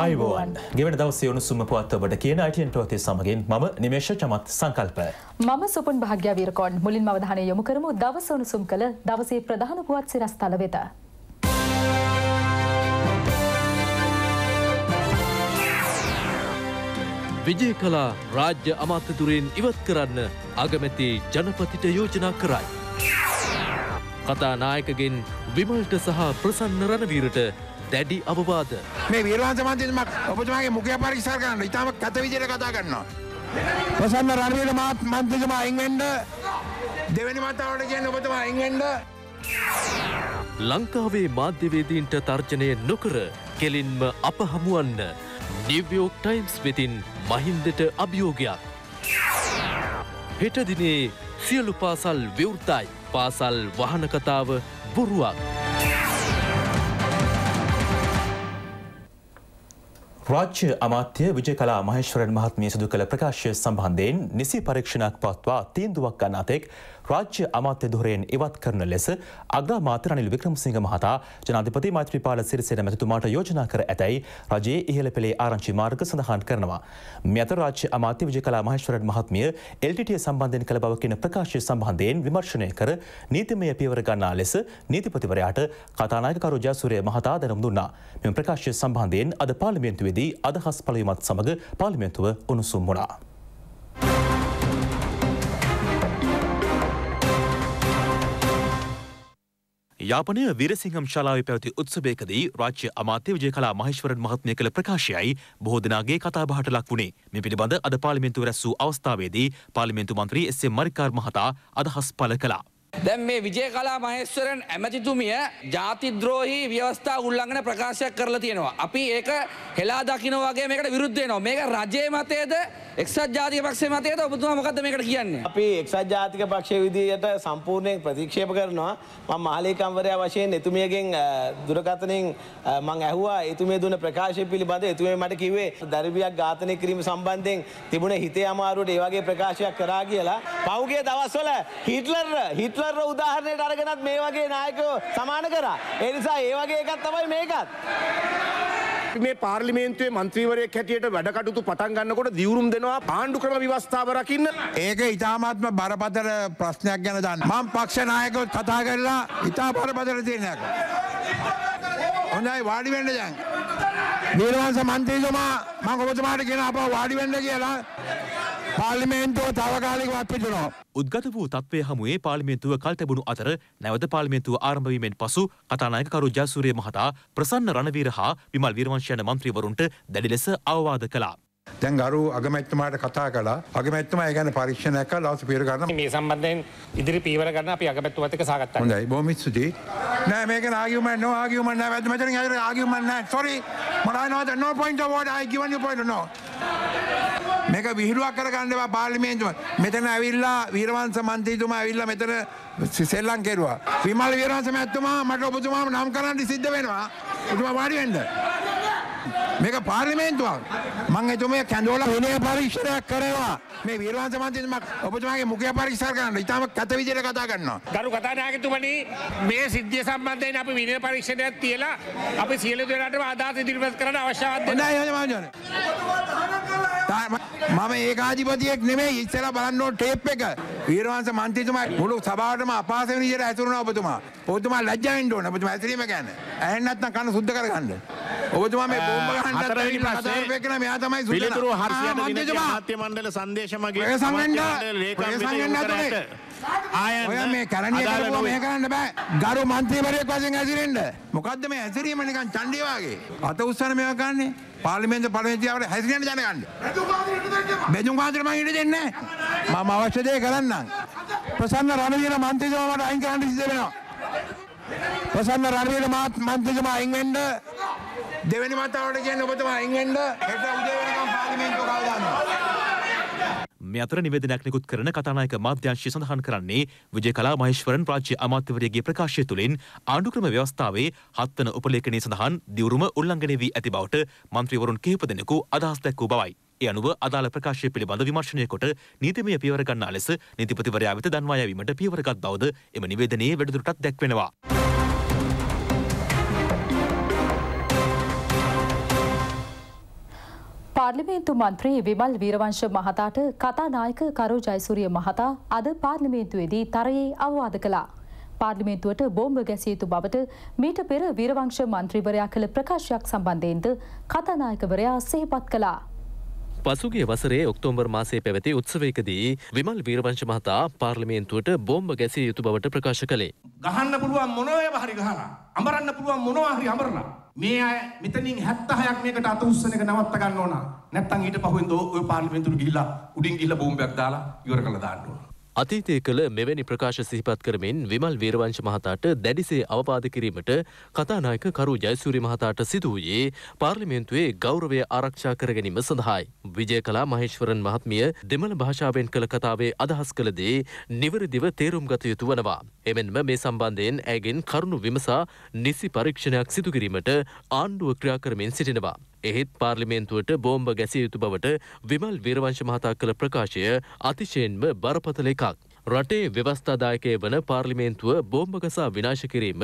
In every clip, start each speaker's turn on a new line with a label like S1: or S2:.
S1: අයිබෝන් ගෙවන දවස යුණුසුම පුවත්වබට කියන අයිටන් ප්‍රවති සමගින් ම නිමේශ චමත් සංකල්ප.
S2: මම සුපන් භාග්‍යවීරකොන් මුලින් අවධානය යොමු කරමු දවසවනුසුම් කළ දවසේ ප්‍රධාන පුවත් සිරස්ථල වෙත.
S3: විජය කලා රාජ්‍ය අමාත්‍යතුරයෙන් ඉවත් කරන්න අගමැති ජනපතිට යෝජනා කරයි. කතා නායකගෙන් විමල්ට සහ ප්‍රසන්න රණවීරට දැඩි අවවාද.
S4: මේ වීරවන් සමාජයමක් ඔබතුමාගේ මුඛය පරික්ෂා කරන්න ඉතාම කත විදිහට කතා කරනවා. ප්‍රසන්න රණවීර මාත් මන්ත්‍රීතුමා අයින් වෙන්න දෙවෙනි වතාවට කියන්නේ ඔබතුමා අයින් වෙන්න.
S3: ලංකාවේ මාධ්‍යවේදීන්ට තර්ජනය නොකර කෙලින්ම අප හමුවන්න නිව්යෝක් ටයිම්ස් වෙතින් මහින්දට අභියෝගයක්. හෙටදිනේ සියලු පාසල් විවෘතයි පාසල් වහනකතාව බොරුවක්.
S1: රාජ්‍ය අමාත්‍ය විජය කලා මහේශ්වරන් මහත්මිය සිදු කළ ප්‍රකාශය සම්බන්ධයෙන් නිසි පරීක්ෂණයක් පත්වා තීන්දුවක් ගන්න අතෙක් රාජ්‍ය අමාත්‍ය දොරයෙන් ඉවත් කරන ලෙස අග්‍රාමාත්‍ය රනිල් වික්‍රමසිංහ මහතා ජනාධිපති මෛත්‍රීපාල සිරිසේන මැතිතුමාට යෝජනා කර ඇතැයි රජයේ ඉහළ පෙළේ ආරංචි මාර්ග සඳහන් කරනවා. මෙත රාජ්‍ය අමාත්‍ය විජයකලා මහේශ්වරන් මහත්මිය එල්ටිටිය සම්බන්ධයෙන් කළ බව කියන ප්‍රකාශය සම්බන්ධයෙන් විමර්ශනය කර නීතිමය පියවර ගන්නා ලෙස නීතිපතිවරයාට කතානායක කරු ජයසූරිය මහතා දැනුම් දුන්නා. මෙම ප්‍රකාශය සම්බන්ධයෙන් අද පාර්ලිමේන්තුවේදී අදහස් පළවීමත් සමග පාර්ලිමේන්තුව උණුසුම් වුණා. යාපනය විරසිංහම් ශලාවේ පැවති උත්සවයකදී රාජ්‍ය අමාත්‍ය විජයකලා මහේශ්වරන් මහත්මිය කළ ප්‍රකාශයයි බොහෝ දෙනාගේ කතාබහට ලක් වුණේ. මේ පිළිබඳ අද පාර්ලිමේන්තුව රැස් වූ අවස්ථාවේදී පාර්ලිමේන්තු මන්ත්‍රී එස්.එම්. මරිකාර් මහතා අදහස් පළ කළා.
S5: දැන් මේ විජයකලා මහේස්වරන් ඇමතිතුමිය ජාතිද්‍රෝහි ව්‍යවස්ථා උල්ලංඝන ප්‍රකාශයක් කරලා තියෙනවා. අපි ඒක හෙලා දකින්න වගේ මේකට විරුද්ධ වෙනවා. මේක රජයේ මතයේද එක්සත් ජාතික පක්ෂයේ මතයේද ඔබතුමා මොකද්ද මේකට කියන්නේ? අපි එක්සත්
S6: ජාතික පක්ෂයේ විදියට සම්පූර්ණයෙන් ප්‍රතික්ෂේප කරනවා. මම මහලේකම්වරයා වශයෙන් එතුමියගෙන් දුරකථනෙන් මම ඇහුවා එතුමිය දුන්න ප්‍රකාශය පිළිබඳව එතුමිය මට කිව්වේ දරබියක් ඝාතනය කිරීම සම්බන්ධයෙන් තිබුණ හිතේ අමාරුවට ඒ වගේ ප්‍රකාශයක් කරා කියලා. පහුගිය දවස්වල හිට්ලර් හිට්ලර් හිට්ලර්ව උදාහරණයට අරගෙනත් මේ වගේ නායකයෝ සමාන කරා. ඒ නිසා ඒ වගේ එකක් තමයි මේකත්. මේ පාර්ලිමේන්තුවේ මන්ත්‍රීවරයෙක් හැටියට
S4: වැඩකටයුතු පටන් ගන්නකොට දියුරුම් දෙනවා පාණ්ඩු ක්‍රම ව්‍යවස්ථාව රකින්න. ඒක ඉතාමත්ම බරපතල ප්‍රශ්නයක් ගැන දන්න. මම පක්ෂ නායකව කතා කරලා ඉතා බරපතල තීරණයක්. හොඳයි වාඩි වෙන්න දැන්. නිර්වාස මන්ත්‍රීතුමා මම ඔබතුමාට
S1: කියන අපව වාඩි වෙන්න කියලා පාර්ලිමේන්තුව තාවකාලිකව අපිටනවා. උද්ගත වූ තත්ත්වය හමුවේ පාර්ලිමේන්තුව කල් තැබුණු අතර නැවත පාර්ලිමේන්තුව ආරම්භ වීමෙන් පසු කතානායකකරු ජයසූරිය මහතා ප්‍රසන්න රණවීර හා විමල් වීරවංශ යන මන්ත්‍රීවරුන්ට දැඩි ලෙස අවවාද කළා.
S4: දැන් ගරු අගමැත්තමාට කතා කලා අගමැත්තමා ගැන පරීක්ෂණයක් ලවස පිරගන්න මේ
S1: සම්බන්ධයෙන් ඉදිරි පීවර ගන්න අපි අගමැත්තුවතක සාගත්ත
S4: හොඳයි බොමිස්සුති නෑ මේක ආගියම නෝ ආගියමන්න වැදමට ආගියමන්න සොරි මරනවද නෝ පොයින්ට වෝඩ ආයි ගිවන්න පොයිට නෝ මේක විහිළුවක් කරගන්න එපා පාර්ලිමේන්තුව මෙතන ඇවිල්ලා වීරවංශ මන්ත්‍රීතුමා ඇවිල්ලා මෙතන සෙල්ලම් කෙරුවා විමල් වීරවංශ මහත්මයා මට ඔබතුමාම නම් කරන්න සිද්ධ වෙනවා ඔබතුමා වාඩි වෙන්න මේක පාර්ලිමේන්තුවක් මං එතුමේ කැඳෝල විනය පරීක්ෂණයක් කරනවා මේ වීරවංශ මන්ත්‍රීතුමා ඔබතුමාගේ මුඛය පරීක්ෂා කරන්න ඉතාලම කත විදියට කතා කරනවා ගරු කතානායකතුමනි මේ සිද්ධිය සම්බන්ධයෙන් අපි විනය පරීක්ෂණයක් තියලා අපි සියලු දෙනාටම අදාළ ඉදිරිපත් කරන්න අවශ්‍ය ආද්‍ය නෑ එහෙම මම ඒකාධිපතියෙක් නෙමෙයි ඉස්සෙල්ලා බලන්න ඕන ටේප් එක. වීරවංශ මන්ත්‍රීතුමා මුළු සභාවටම අපහාස වෙන විදිහට ඇසුරුණා ඔබතුමා. ඔබතුමා ලැජ්ජා වෙන්න ඕන. ඔබතුමා ඇසරීම ගැන. ඇහෙන්නේ නැත්නම් කන සුද්ධ කරගන්න. ඔබතුමා මේ බෝම්බ ගහන්න හතරවෙනි ප්‍රශ්නේ වෙකන මෙයා තමයි සුද්ධ කරන්නේ. පිළිතුරු 400 දිනක මහත්ය
S6: මණ්ඩල සංදේශ මගේ ලේකම්
S4: ඔය මේ කරණිය කරපුවා මෙහෙ කරන්න බෑ. ගරු මන්ත්‍රීවරයෙක්
S6: වශයෙන් ඇසිරෙන්න.
S4: මොකද්ද මේ ඇසිරීම නිකන් ඡණ්ඩේ වාගේ. අත උස්සන මේවා කරන්නේ. පාලිමේන්තු පළවෙනිතියාවට හැසිරෙන්න දැනගන්න. බැඳුම් කාන්දර මම ඉඩ දෙන්නේ නැහැ. මම අවශ්‍ය දේ කරන්නම්. ප්‍රසන්න රණවීර මන්ත්‍රීතුමා මට අයින් කරන්න සිද්ධ වෙනවා. ප්‍රසන්න රණවීර මන්ත්‍රීතුමා අයින් වෙන්න දෙවෙනි වතාවට කියන්නේ ඔබතුමා අයින් වෙන්න හෙට උදේ වෙනකම් පාර්ලිමේන්තුව කල් දානවා.
S1: මේ අතර නිවේදනයක් නිකුත් කරන කතානායක මාධ්‍යංශය සඳහන් කරන්නේ විජය කලා මහේශ්වරන් රාජ්‍ය අමාත්‍යවරයාගේ ප්‍රකාශය තුළින් ආණ්ඩුක්‍රම ව්‍යවස්ථාවේ හත්වන උපලේඛනයේ සඳහන් දියුරුම උල්ලංඝනය වී ඇති බවට මන්ත්‍රීවරුන් කිහිප දෙනෙකු අදහස් දැක්වූ බවයි. ඒ අනුව අදාළ ප්‍රකාශය පිළිබඳ විමර්ශනය කොට නීතිමය පියවර ගන්නා ලෙස නීතිපතිවරයා වෙත දන්වා යැවීමට පියවර ගත් බවද එම නිවේදනයේ වැඩිදුරටත් දැක්වෙනවා.
S2: පාර්ලිමේන්තු මන්ත්‍රී විමල් වීරවංශ මහතාට කතානායක කරු ජයසූරිය මහතා අද පාර්ලිමේන්තුවේදී තරයේ අවවාද කළා. පාර්ලිමේන්තුවට බෝම්බ ගැසිය යුතු බවට මීට පෙර වීරවංශ මන්ත්‍රීවරයා කළ ප්‍රකාශයක් සම්බන්ධයෙන්ද කතානායකවරයා සිහිපත් කළා.
S3: පසුගේ වසරේ ඔක්තෝම්බර් මාසේ පැවැති උත්සවයකදී විමල් වීරවංශ මහතා පාර්ලිමේන්තුවට බෝම්බ ගැසිය යුතු බවට ප්‍රකාශ කළේ.
S6: ගහන්න පුළුවන් මොනෝය හරි ගහලා අමරන්න පුළුවන් මොනවා හරි අමරලා. මේ අය මෙතනින් 76ක් මේකට අත උස්සන එක නවත්ත ගන්න ඕන.
S3: නැත්තම් ඊට පහුවෙන්ද ඔය පාර්ලිමේන්තුවට ගිහිල්ලා උඩින් ගිහිල්ලා බෝම්බයක් දාලා ඉවර කරලා දාන්න ඕන. අතීතය කළ මෙවැනි ප්‍රකාශ සිහිපත් කරමින් විමල් වීරවංශ මහතාට දැඩිසේ අවවාද කිරීමට කතානායක කරු ජයසූරි මහතාට සිදුවයේ පාර්ලිමේන්තුවේ ගෞරවය ආරක්ෂා කරගැනීම සඳහායි. විජය කලා මහේශ්වරන් මහත්මිය දෙමළ භාෂාවෙන් කළ කතාවේ අදහස් කළදේ නිවරදිව තේරුම් ගත යුතු වනවා. එමෙන්ම මේ සම්බන්ධයෙන් ඇගෙන් කරුණු විමසා නිසි පරීක්ෂණයක් සිදුකිරීමට ආණ්ඩුව ක්‍රියා කරමින් සිටිනවා. එහෙත් පාර්ලිමේන්තුවට බෝම්බ ගැසිය යුතු බවට විමල් වීරවංශ මහතා කළ ප්‍රකාශය අතිශයෙන්ම බරපතල එකක්. රටේ ව්‍යවස්ථාදායකය වන පාර්ලිමේන්තුව බෝම්භගසා විනාශ කිරීම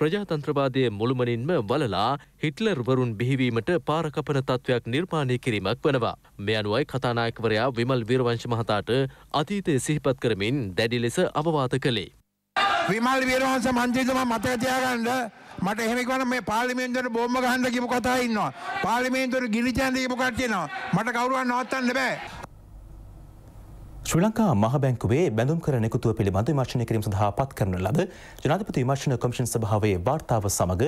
S3: ප්‍රජාතන්ත්‍රවාදය මුළුමනින්ම වලලා හිට්ලර්වරුන් බිහිවීමට පාරකපන තත්ත්වයක් නිර්මාණය කිරීමක් වනවා. මෙ අනුවයි කතානායකවරයා විමල් වීරවංශ මහතාට අතීතය සිහිපත් කරමින් දැඩි ලෙස අවවාත කළේ.
S4: විමල් වීරවංශ මන්ත්‍රීතුමා මතක තියාගන්න මට එහෙම කිව්වනම් මේ පාර්ලිමේන්තුවට බෝම්බ ගහන්න කියපු කතා ඉන්නවා. පාර්ලිමේන්තුවට ගිලිචැන්ද කියපු කට්ටිය එනවා. මට කවුරුවත් නවත්තන්න බෑ.
S1: ශ්‍රී ලංකා මහබැංකුවේ බැඳුම් කර නිකුතුව පිළිබඳ විමර්ශනය කිරීම සඳහා පත් කරන ලද ජනාධිපති විමර්ශන කොමිෂන් සභාවේ වාර්තාව සමග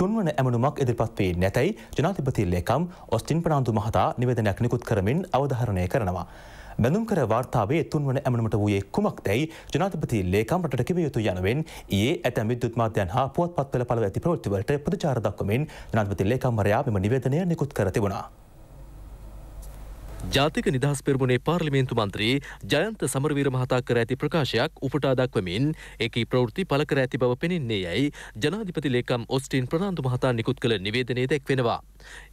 S1: තුන්වන ඇමනුමක් ඉදිරිපත් වී නැතැයි ජනාධිපති ලේකම් ඔස්ටින් ප්‍රනාන්දු මහතා නිවේදනයක් නිකුත් කරමින් අවධාරණය කරනවා. බැඳුම්කර වාර්තාවේ තුන්වන ඇමනමට වූයේ කුමක්දැයි ජනාධපති ලේකම් රට කිවයුතු යනුවෙන් ඒ ඇතැම් විද්‍යුත්මාධ්‍යයන් හා පුවත් පත්වල පල ඇති ප්‍රෘතිවලට ප්‍රචාරදක්වමින් ජනාධපති ලේකම්මරයා මෙම නිවේදනය නිකුත් කර තිබුණා.
S3: ජාතික නිදහස් පෙරමුණේ පාර්ලිමේන්තු මන්ත්‍රී ජයන්ත සමරවීර මහතා කර ඇති ප්‍රකාශයක් උපුටා දක්වමින් ඒකී ප්‍රවෘත්ති පළ කර ඇති බව පෙනෙන්නේ යැයි ජනාධිපති ලේකම් ඔස්ටින් ප්‍රනාන්දු මහතා නිකුත් කළ නිවේදනයේ දැක්වෙනවා.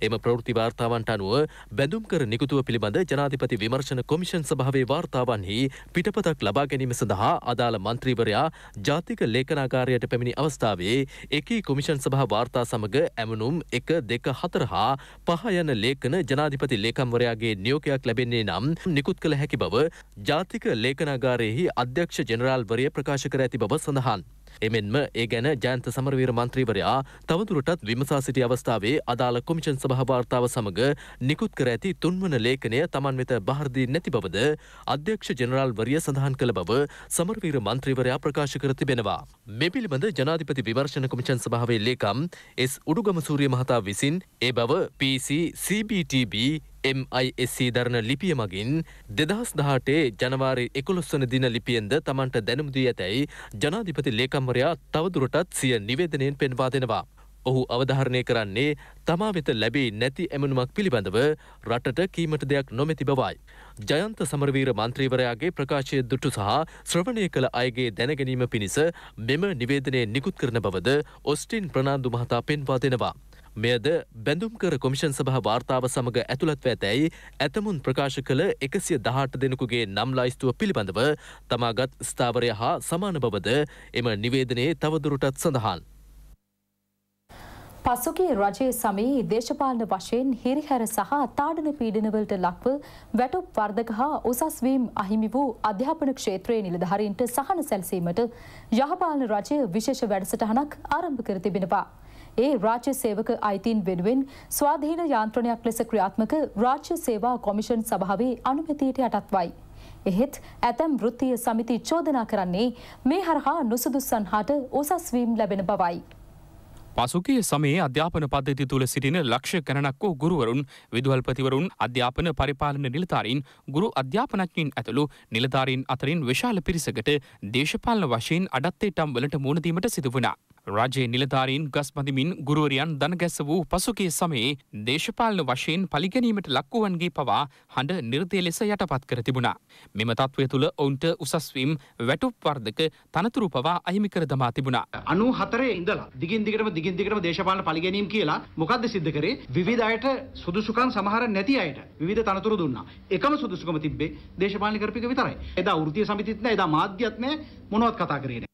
S3: එම ප්‍රවෘත්ති වාර්තාවන්ට අනුව බැඳුම් කර නිකුතුව පිළිබඳ ජනාධිපති විමර්ශන කොමිෂන් සභාවේ වාර්තාවන්හි පිටපතක් ලබා ගැනීම සඳහා අදාළ මන්ත්‍රීවරයා ජාතික ලේඛනාකාරයට පැමිණි අවස්ථාවේ එකී කොමිෂන් සභා වාර්තා සමග ඇමනුම් 1 2 4 හා 5 යන ලේඛන ජනාධිපති ලේකම්වරයාගේ නියෝග ආලෝකයක් ලැබෙන්නේ නම් නිකුත් කළ හැකි බව ජාතික ලේඛනාගාරයෙහි අධ්‍යක්ෂ ජනරාල්වරය ප්‍රකාශ කර ඇති බව සඳහන්. එමෙන්ම ඒ ගැන ජයන්ත සමරවීර මන්ත්‍රීවරයා තවදුරටත් විමසා සිටි අවස්ථාවේ අදාළ කොමිෂන් සභාවාර්තාව සමඟ නිකුත් කර ඇති තුන්වන ලේඛනය තමන් වෙත බහරදී නැති බවද අධ්‍යක්ෂ ජනරාල්වරිය සඳහන් කළ බව සමරවීර මන්ත්‍රීවරයා ප්‍රකාශ කර තිබෙනවා. මේ පිළිබඳ ජනාධිපති විමර්ශන කොමිෂන් සභාවේ ලේකම් එස් උඩුගම සූරිය මහතා විසින් ඒ බව PC CBTB MISC දරණ ලිපිය මගින් දෙදහස් දහටේ ජනවාරි එකොළොස්වන දින ලිපියෙන්ද තමන්ට දැනුමදී ඇතැයි ජනාධිපති ලේකම්වරයා තවදුරටත් සිය නිවේදනයෙන් පෙන්වා දෙනවා. ඔහු අවධාරණය කරන්නේ තමා වෙත ලැබී නැති ඇමනුමක් පිළිබඳව රටට කීමට දෙයක් නොමැති බවයි. ජයන්ත සමරවීර මන්ත්‍රීවරයාගේ ප්‍රකාශය දුටු සහ ශ්‍රවණය කළ අයගේ දැනගැනීම පිණිස මෙම නිවේදනය නිකුත් කරන බවද ඔස්ටින් ප්‍රනාන්දු මහතා පෙන්වා දෙෙනවා. මෙයද බැඳුම්කර කොමිෂන් සභහ වාර්තාව සමඟ ඇතුළත්ව ඇතැයි ඇතමුන් ප්‍රකාශ කළ එකසිය දහට දෙනෙකුගේ නම් ලයිස්තුව පිළිබඳව තමාගත් ස්ථාවරය හා සමාන බවද එම නිවේදනයේ තවදුරටත් සඳහන්.
S2: පසුගේ රජයේ සමයේ දේශපාලන වශයෙන් හිරිහැර සහ තාඩන පීඩනවලට ලක්ව වැටුප් වර්ධක හා උසස්වීම් අහිමි වූ අධ්‍යාපන ක්ෂේත්‍රයේ නිලධහරින්ට සහන සැල්සීමට යහපාලන රජය විශේෂ වැඩසටහනක් ආරම්භ කර තිබෙනවා. ඒ රාජ්‍ය සේවක අයිතීන් වෙනුවෙන් ස්වාධීන යාන්ත්‍රණයක් ලෙස ක්‍රියාත්මක රාජ්‍ය සේවා කොමිෂන් සභාවේ අනුමැතියට යටත්වයි. එහෙත් ඇතැම් වෘත්තිය සමිති චෝදනා කරන්නේ මේ හරහා නුසුදුසන් හට උසස්වීම් ලැබෙන බවයි.
S7: පසුගේ සමයේ අධ්‍යාපන පද්ධති තුළ සිටින ලක්ෂ ගණනක් වූ ගුරුවරුන් විදුහල්පතිවරුන් අධ්‍යාපන පරිපාලන නිලධාරීන් ගුරු අධ්‍යාපනඥයින් ඇතුළු නිලධාරීන් අතරින් විශාල පිරිසකට දේශපාලන වශයෙන් අඩත්තේටම් වලට මුණදීමට සිදුවනා. රජයේ නිලධාරීන් ගස් බඳමින් ගුරුවරියන් දනගැස්ස වූ පසුගේ සමයේ දේශපාලන වශයෙන් පලිගැනීමට ලක්වුවන්ගේ පවා හඬ නිර්දය ලෙස යටපත් කර තිබුණා. මෙම තත්ත්වය තුළ ඔවුන්ට උසස්වීම් වැටුප්වර්ධක තනතුරු පවා අහිමිකර දමා තිබුණා. අනු හතරේ ඉඳලා දිගින් දිගටම දිගින් දිගින් දිගටම දේශපාලන පරිගැනීම් කියලා මොකද්ද සිද්ධ කරේ? විවිධ අයට සුදුසුකම් සමහර නැති අයට විවිධ
S8: තනතුරු දුන්නා. එකම සුදුසුකම තිබ්බේ දේශපාලන කරපික විතරයි. එදා වෘත්තීය සමිතිත් නැහැ, එදා මාධ්‍යත් නැහැ,
S7: මොනවත් කතා කරේ නැහැ.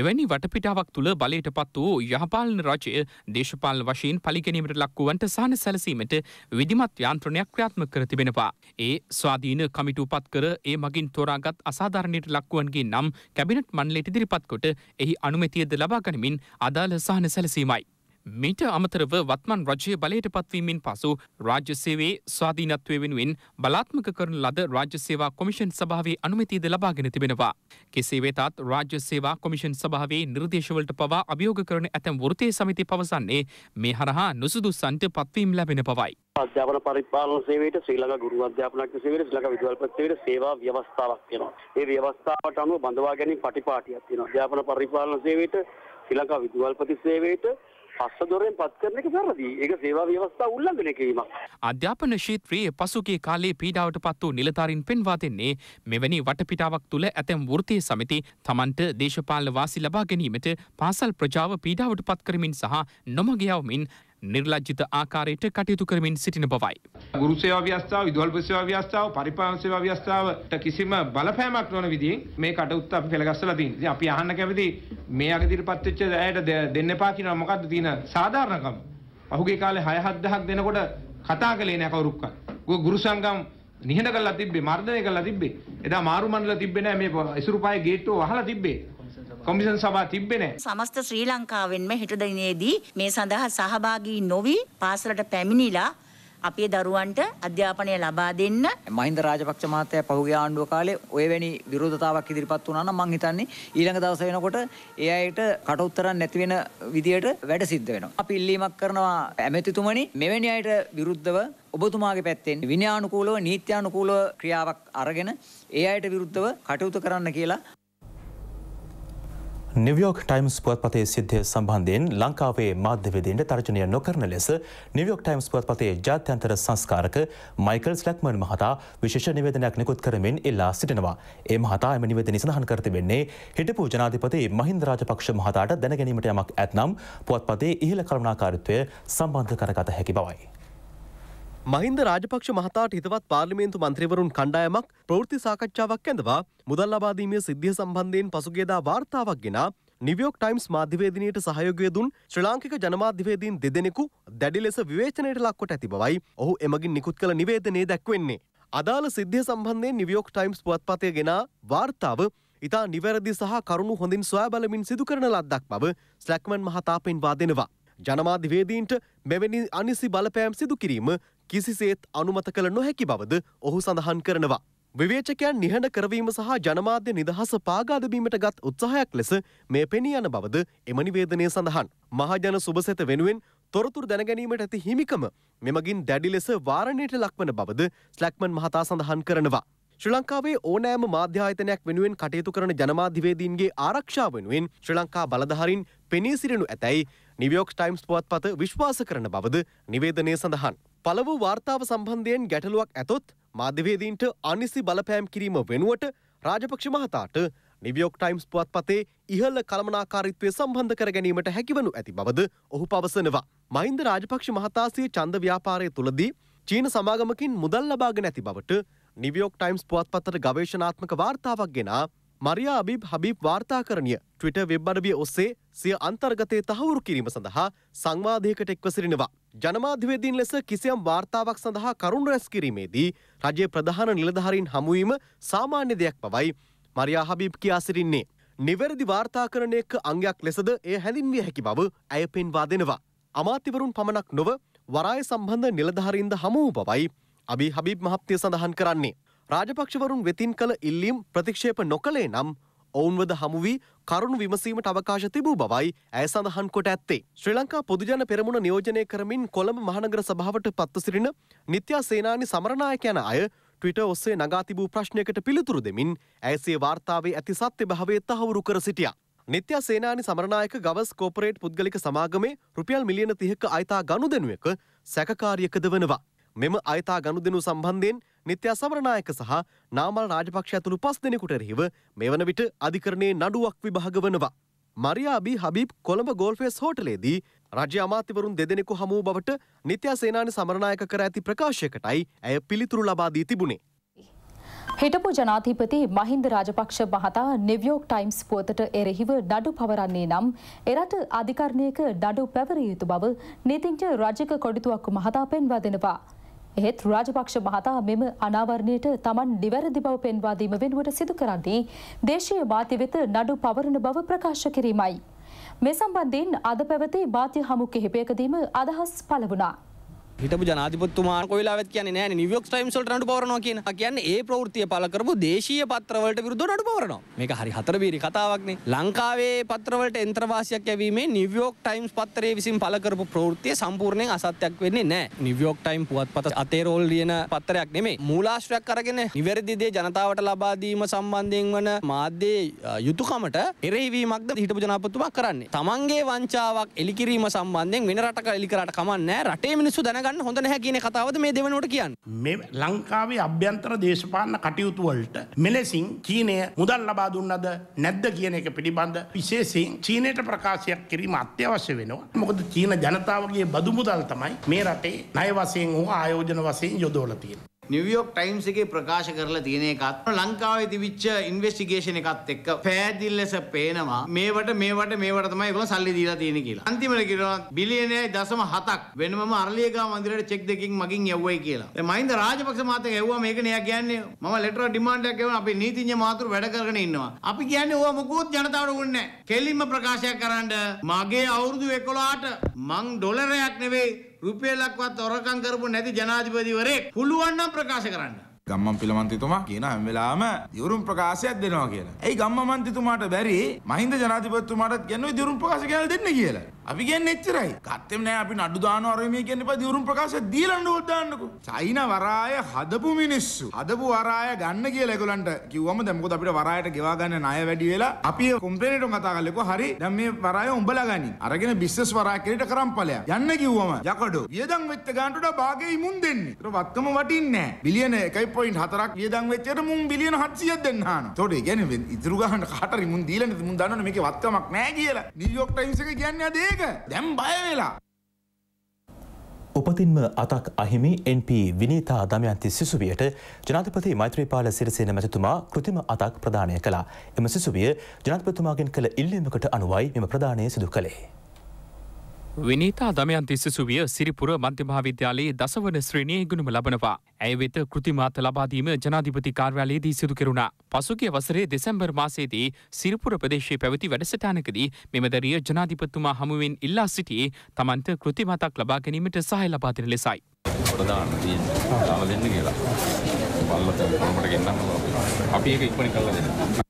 S7: එවැනි වටපිටාවක් තුළ බලයට පත් වූ යහපාලන රජය දේශපාලන වශයෙන් පලිගැනීමට ලක්වුවන්ට සහන සැලසීමට විධිමත් යාන්ත්‍රණයක් ක්‍රියාත්ම කර තිබෙනවා. ඒ ස්වාධීන කමිටු පත් කර ඒ මගින් තෝරාගත් අසාධාරණයට ලක්වුවන්ගේ නම් කැබිනට් මණ්ඩලයට ඉදිරිපත් කොට එහි අනුමැතියද ලබා ගනිමින් අදාළ සහන සැලසීමයි. මීට අමතරව වත්මන් රජය බලයට පත්වීමෙන් පසු රාජ්‍ය සේවේ ස්වාධීනත්වය වෙනුවෙන් බලාත්මක කරන ලද රාජ්‍ය සේවා කොමිෂන් සභාවේ අනුමැතියද ලබාගෙන තිබෙනවා. කෙසේ වෙතත් රාජ්‍ය සේවා කොමිෂන් සභාවේ නිර්දේශවලට පවා අභියෝග කරන ඇතැම් වෘතය සමිති පවසන්නේ මේ හරහා නුසුදුසන්ට පත්වීම් ලැබෙන පවයි.
S3: අධ්‍යාපන පරිපාලන සේවයට ශ්‍රී ලංකා ගුරු අධ්‍යාපනඥ සේවයට ශ්‍රී ලංකා විදුහල්පති සේවයට සේවා ව්‍යවස්ථාවක් තියෙනවා. ඒ ව්‍යවස්ථාවට අනුව බඳවා ගැනීම පටිපාටියක් තියෙනවා. අධ්‍යාපන පරිපාලන සේවයට ශ්‍රී ලංකා විදුහල්පති සේවයට සස්ස දොරෙන් පත් කරන එක වැරදි. ඒක සේවා ව්‍යවස්ථා උල්ලංඝනය කිරීමක්.
S7: අධ්‍යාපන ක්ෂේත්‍රයේ පසුගිය කාලේ පීඩාවට පත් වූ නිලධාරීන් පෙන්වා දෙන්නේ මෙවැනි වටපිටාවක් තුළ ඇතැම් වෘත්තීය සමිති තමන්ට දේශපාලන වාසි ලබා ගැනීමට පාසල් ප්‍රජාව පීඩාවට පත් කරමින් සහ නොමග යවමින් නිර්ලජ්ජිත ආකාරයට කටයුතු කරමින් සිටින බවයි.
S4: ගුරු සේවා ව්‍යවස්ථාව, විදුහල්ප සේවා ව්‍යවස්ථාව, පරිපාලන සේවා ව්‍යවස්ථාවට කිසිම බලපෑමක් නොවන විදිහෙන් මේ කටයුත්ත අපි පෙළගස්සලා තියෙනවා. ඉතින් අපි අහන්න කැමති මේ අගතිරපත් වෙච්ච අයට දෙන්න එපා කියනවා මොකද්ද තියෙන සාධාරණකම? පහුගිය කාලේ 6-7000ක් දෙනකොට කතා කළේ නෑ කවුරුක්වත්. ගුරු සංගම් නිහඬ කරලා තිබ්බේ, මර්ධනය කරලා තිබ්බේ. එදා මාරු මණ්ඩල තිබ්බේ නෑ මේ ඉසුරුපායේ ගේට්ටුව වහලා තිබ්බේ. කොමිසන් සභා තිබෙන.
S9: සමස්ත ශ්‍රී ලංකාවෙන්ම හිටදනයේදී මේ සඳහා සහභාගී නොවී පාසලට පැමිණිලා අපේ දරුවන්ට අධ්‍යාපනය ලබා දෙන්න
S6: මහින්ද රාජපක්ෂ මහත්තයා පහුගිය ආණ්ඩුව කාලේ ඔය වැනි විරෝධතාවක් ඉදිරිපත් වුණා නම් මං හිතන්නේ ඊළඟ දවස වෙනකොට ඒ අයට කට උත්තරන් නැති වෙන විදියට වැඩ සිද්ධ වෙනවා. අපි ඉල්ලීමක් කරනවා ඇමතිතුමනි මෙවැනි අයට විරුද්ධව ඔබතුමාගේ පැත්තෙන් විනයානුකූලව නීත්‍යානුකූලව ක්‍රියාවක් අරගෙන ඒ අයට විරුද්ධව කටයුතු කරන්න කියලා
S1: නිවයෝක් ටයිම්ස් පුවත්පතේ සිද්ධිය සම්බන්ධයෙන් ලංකාවේ මාධ්‍යවේදීන්ට තර්ජනය නොකරන ලෙස නිවයෝක් ටයිම්ස් පුවත්පතේ ජාත්‍යන්තර සංස්කාරක මයිකල් ස්ලක්මන් මහතා විශේෂ නිවේදනයක් නිකුත් කරමින් ඉල්ලා සිටිනවා. ඒ මහතා එම නිවේදනය සඳහන් කර තිබෙන්නේ හිටපු ජනාධිපති මහින්ද රාජපක්ෂ මහතාට දැනගැනීමට යමක් ඇතනම් පුවත්පතේ ඉහළ කරුණාකාරීත්වය සම්බන්ධ කරගත හැකි බවයි. මහින්ද රාජපක්ෂ මහතාට හිතවත්
S8: පාර්ලිමේන්තු මන්ත්‍රීවරුන් කණ්ඩායමක් ප්‍රවෘත්ති සාකච්ඡාවක් ඇඳවා මුදල් ලබාදීමේ සිද්ධිය සම්බන්ධයෙන් පසුගියදා වාර්තාවක් ගෙන නිවයෝක් ටයිම්ස් මාධ්‍යවේදිනයට සහයෝගය දුන් ශ්‍රී ලාංකික ජනමාධ්‍යවේදීන් දෙදෙනෙකු දැඩි ලෙස විවේචනයට ලක්කොට ඇති බවයි ඔහු එමගින් නිකුත් කළ නිවේදනයේ දැක්වෙන්නේ. අදාළ සිද්ධිය සම්බන්ධයෙන් නිවයෝක් ටයිම්ස් පුවත්පතය ගෙන වාර්තාව ඉතා නිවැරදි සහ කරුණු හොඳින් සොයා බලමින් සිදු කරන ලද්දක් බව ස්ලැක්මන් මහතා පෙන්වා දෙනවා. ජනමාධිවේදීන්ට මෙවැනි අනිසි බලපෑම් සිදු කිරීම කිසිසේත් අනුමත කළ නොහැකි බවද ඔහු සඳහන් කරනවා. විවේචකයන් නිහඬ කරවීම සහ ජනමාධ්‍ය නිදහස පාගාදබීමට ගත් උත්සාහයක් ලෙස මේ පෙනී යන බවද එම නිවේදනය සඳහන්. මහජන සුභසෙත වෙනුවෙන් තොරතුරු දැනගැනීමට ඇති හිමිකම මෙමගින් දැඩි ලෙස වාරණයට ලක්වන බවද ස්ලැක්මන් මහතා සඳහන් කරනවා. ශ්‍රී ලංකාවේ ඕනෑම මාධ්‍යායතනයක් වෙනුවෙන් කටයුතු කරන ජනමාධ්‍යවේදීන්ගේ ආරක්ෂාව වෙනුවෙන් ශ්‍රී ලංකා බලධහරින් පෙනී සිරෙනු ඇතැයි නිවියෝක්ස් ටයිම්ස් පුවත්පත විශ්වාස කරන බවද නිවේදනය සඳහන්. පළව වාර්තාව සම්බන්ධයෙන් ගැටලුවක් ඇතොත් මාධ්‍යවේදීන්ට අනිසි බලපෑම් කිරීම වෙනුවට රාජපක්ෂ මහතාට නිවියෝක් ටයිම්ස් පුවත්පතේ ඉහළ කළමනාකාරිත්වය සම්බන්ධ කර ගැනීමට හැකිවනු ඇති බවද ඔහු පවසනවා. මහින්ද රාජපක්ෂ මහතාසේ චන්ද ව්‍යාපාරය තුළදී චීන සමාගමකින් මුදල් ලබාගෙන ඇති බවට නිවියෝක් ටයිම්ස් පුවත්පත්තට ගවේශනාත්මක වාර්තාවක් ගෙනා මරියා අබිබ් හබිබ් වාර්තාකරණිය ට්විට වෙබ් අඩවිය ඔස්සේ සිය අන්තර්ගතය තහවුරු කිරීම සඳහා සංවාධයකට එක්ව සිරිනවා. ජනමාධ්‍යවේදීන් ලෙස කිසියම් වාර්තාවක් සඳහා කරුණු රැස් කිරීමේදී රජයේ ප්‍රධාන නිලධහරින් හමුවීම සාමාන්‍ය දෙයක් බවයි මරියා හබිබ් කියා සිරින්නේ. නිවැරදි වාර්තාකරණයක අංගයක් ලෙසද එය හැඳින්විය හැකි බව ඇය පෙන්වා දෙනවා. අමාත්‍යවරුන් පමණක් නොව වරාය සම්බන්ධ නිලධහරින්ද හමුව බවයි අබි හබිබ් මහත්මය සඳහන් කරන්නේ. රාජපක්ෂවරුන් වෙතින් කළ ඉල්ලීම් ප්‍රතික්ෂේප නොකළේ නම් ඔවුන්වද හමුුවී කරුණු විමසීමට අවකාශ තිබූ බවයි ඇය සඳහන් කොට ඇත්තේ. ශ්‍රී ලංකා පොදුජන පෙරමුණ නියෝජනය කරමින් කොළඹ මහනගර සභාවට පත්වසිරින නිත්‍යා සේනානි සමරණායක යන අය ට්විට ඔස්සේ නගා තිබූ ප්‍රශ්නයකට පිළිතුරු දෙමින් ඇසේ වාර්තාවේ ඇති සත්‍ය භාවය තහවුරු කර සිටිය. නිත්‍ය සේනානි සමරණායක ගවස් කෝපරේට් පුද්ගලික සමාගමේ රුපියල් මිලියන තිහක අයිතා ගනුදෙනුවක සැකකාරියකද වනවා. මෙම අයථා ගනුදෙනු සම්බන්ධයෙන් නිත්‍ය සමරනායක සහ නාමල් රාජපක්ෂ ඇතුළු පස් දෙනෙකුට එරෙහිව මේ වන විට අධිකරණයේ නඩුවක් විභාග වනවා. මරියාබී හබීබ් කොළඹ ගෝල්ෆෙස් හෝටලේදී රජ්‍ය අමාත්‍යවරුන් දෙදෙනෙකු හමු බවට නිත්‍ය සේනානි සමරනායක කර ඇති ප්‍රකාශයකටයි ඇය පිළිතුරු ලබා දී තිබුණේ.
S2: හිටපු ජනාධීපති මහින්ද රාජපක්ෂ මහතා නිවියෝක් ටයිම්ස් පුවතට එරෙහිව නඩු පවරන්නේ නම් එරට අධිකරණයක නඩු පැවරිය යුතු බව නීතිංච රජක කොඩිතුවක්කු මහතා පෙන්වා දෙනවා. එහෙත් රාජපක්ෂ මහතා මෙම අනාවරණයට තමන් නිවැරදි බව පෙන්වාදීම වෙනුවට සිදු කරන්නේ දේශීය බාති වෙත නඩු පවරන බව ප්‍රකාශ කිරීමයි. මේ සම්බන්ධයෙන් අද පැවති බාති හමු කිහිපයකදීම අදහස් පළ වුණා.
S6: හිටපු ජනාධිපතුමා කොයිලාවත් කියන්නේ නෑනේ නිව්යෝක් ටයිම්ස් වලට නඩු පවරනවා කියන. ආ කියන්නේ ඒ ප්‍රවෘත්තිය පළ කරපු දේශීය පත්‍රවලට විරුද්ධව නඩු පවරනවා. මේක හරි හතරබීරි කතාවක්නේ. ලංකාවේ පත්‍රවලට යන්ත්‍රවාසියක් යැවීමේ නිව්යෝක් ටයිම්ස් පත්‍රයේ විසින් පළ කරපු ප්‍රවෘත්තිය සම්පූර්ණයෙන් අසත්‍යක් වෙන්නේ නෑ. නිව්යෝක් ටයිම් පුවත්පත අතේ රෝල් ලියන පත්‍රයක් නෙමෙයි. මූලාශ්‍රයක් අරගෙන නිවැරදි දේ ජනතාවට ලබා දීම සම්බන්ධයෙන් වන මාධ්‍යයේ යුතුයකමට එරෙහිවීමක්ද හිටපු ජනාධිපතිතුමා කරන්නේ. තමන්ගේ වංචාවක් එලි කිරීම සම්බන්ධයෙන් වෙන රටක එලි කරාට කමක් නෑ. රටේ මිනිස්සු දැන දැනගන්න හොඳ නැහැ කියන කතාවද මේ දෙවනට කියන්න. මේ ලංකාවේ අභ්‍යන්තර දේශපාලන කටයුතුවලට මෙලෙසින් චීනය මුදල් ලබා දුන්නද නැද්ද කියන එක පිළිබඳ විශේෂයෙන් චීනයට ප්‍රකාශයක් කිරීම අත්‍යවශ්‍ය වෙනවා. මොකද චීන ජනතාවගේ බදු මුදල් තමයි මේ රටේ ණය වශයෙන් හෝ ආයෝජන වශයෙන් යොදවලා තියෙන්නේ. නිවියෝක් ටයිම්සගේ ප්‍රකාශ කරලා තියෙන එකත් ලංකාවේ තිවිච්ච ඉන්වස්ටිගේෂන් එකත් එක්ක පෑදිල් ලෙස පේනවා මේවට මේවට මේවට තමයි ඒගොල්ලෝ සල්ලි දීලා තියෙන්නේ කියලා. අන්තිමට කියනවා බිලියනයයි දශම 7ක් වෙනමම අරලියගා මන්දිරයට චෙක් දෙකකින් මගින් යවුවයි කියලා. දැන් මහින්ද රාජපක්ෂ මහත්තයා යවුවා මේක නෑ කියන්නේ මම ලෙටර් ඔෆ් ඩිමාන්ඩ් එකක් ගෙවන අපේ නීතිඥ මාතෘ වැඩ කරගෙන ඉන්නවා. අපි කියන්නේ ඕවා මොකොත් ජනතාවට ඕනේ නෑ. කෙලින්ම ප්‍රකාශයක් කරන්න මගේ අවුරුදු 11ට මං ඩොලරයක් නෙවෙයි රුපියලක්වත් හොරකම් කරපු නැති ජනාධිපතිවරයෙක් පුළුවන් නම් ප්‍රකාශ කරන්න.
S4: ගම්මන් පිළමන්තිතුමා කියන හැම වෙලාවම දිවුරුම් ප්‍රකාශයක් දෙනවා කියලා.
S6: ඒයි ගම්මන්තිතුමාට
S4: බැරි මහින්ද ජනාධිපතිතුමාටත් කියන්නේ දිවුරුම් ප්‍රකාශය කියලා දෙන්න කියලා. අපි කියන්නේ එච්චරයි. කත්තෙම නෑ අපි නඩු දානවා අර මේ කියන්නේ පා දිවුරුම් ප්‍රකාශය දීලා නඩුවක් දාන්නකෝ. චයින වරාය හදපු මිනිස්සු. හදපු වරාය ගන්න කියලා ඒගොල්ලන්ට කිව්වම දැන් මොකද අපිට වරායට ගෙවා ගන්න ණය වැඩි වෙලා අපි කොම්ප්ලේන්ට් එක කතා කරලා හරි දැන් මේ වරාය උඹලා ගනින්. අරගෙන බිස්නස් වරාය කෙරේට කරම්පලයක්. යන්න කිව්වම යකඩෝ. වියදම් වෙච්ච ගානට වඩා භාගයේ ඉමුන් දෙන්නේ. ඒතර වත්කම වටින්නේ නෑ. බිලියන 1 පොයින්් හතරක් වියදන් වෙච්චට මුන් බිලියන හත්සියක් දෙන්නහන තොට ගැන ඉතුරු ගහන්න කටරි මුන් දීලන මුන් දන්න මේක වත්තමක් නෑ කියලා නිියෝක් ටයිම්සක කියන්න දේක දැම් බය වෙලා
S1: උපතින්ම අතක් අහිමි NP විනීතා දමයන්ති සිසුවියට ජනාධපති මෛත්‍රීපාල සිරසේන මැතිතුමා කෘතිම අතක් ප්‍රධානය කලා එම සිසුවිය ජනාධපතුමාගෙන් කළ ඉල්ලීමකට අනුවයි මෙම ප්‍රධානය සිදු කළේ.
S7: විනිතා දමයන් තිස්ස සුවිය සිරිපුර මධ්‍යමහාවිද්‍යාලයේ දසවන ශ්‍රණයේ ගුණම ලබනවා. ඇය වෙත කෘතිමාත ලබාදීම ජනාධිපති කාර්යාලයේදී සිදු කෙරුණා. පසුගිය වසරේ දෙසැම්බර් මාසයේදී සිරිපුර ප්‍රදේශයේ පැවති වැඩසටහනකදී මෙම දැරිය ජනාධිපතිතුමා හමුවෙන් ඉල්ලා සිටියේ තමන්ට කෘතිමතක් ලබා ගැනීමට සහය ලබා දෙන ලෙසයි. ප්‍රධාන තියෙන්නේ. දාලා දෙන්න කියලා. බල්ලත් කොළඹට ගෙන්නන්න. අපි ඒක ඉක්මනින් කරලා දෙන්න.